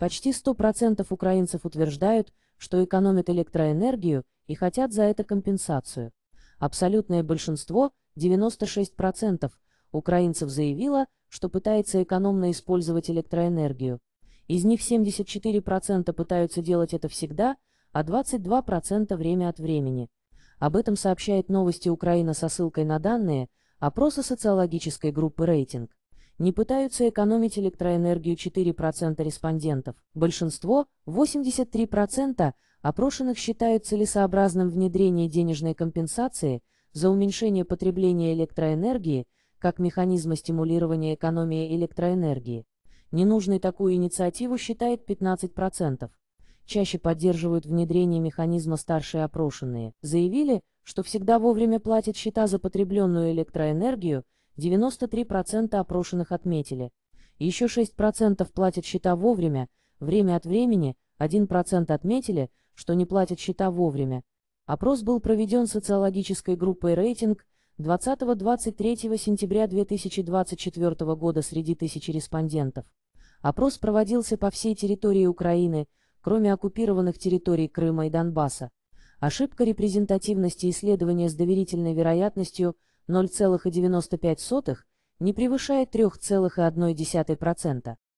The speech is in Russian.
Почти 100% украинцев утверждают, что экономят электроэнергию и хотят за это компенсацию. Абсолютное большинство, 96%, украинцев заявило, что пытается экономно использовать электроэнергию. Из них 74% пытаются делать это всегда, а 22% время от времени. Об этом сообщает новости Украина со ссылкой на данные опроса социологической группы «Рейтинг» не пытаются экономить электроэнергию 4% респондентов. Большинство, 83%, опрошенных считают целесообразным внедрение денежной компенсации за уменьшение потребления электроэнергии как механизма стимулирования экономии электроэнергии. Ненужной такую инициативу считает 15%. Чаще поддерживают внедрение механизма старшие опрошенные. Заявили, что всегда вовремя платят счета за потребленную электроэнергию – 93% опрошенных отметили. Еще 6% платят счета вовремя, время от времени 1% отметили, что не платят счета вовремя. Опрос был проведен социологической группой «Рейтинг» 20-23 сентября 2024 года среди тысячи респондентов. Опрос проводился по всей территории Украины, кроме оккупированных территорий Крыма и Донбасса. Ошибка репрезентативности исследования с доверительной вероятностью – 0,95 не превышает 3,1%,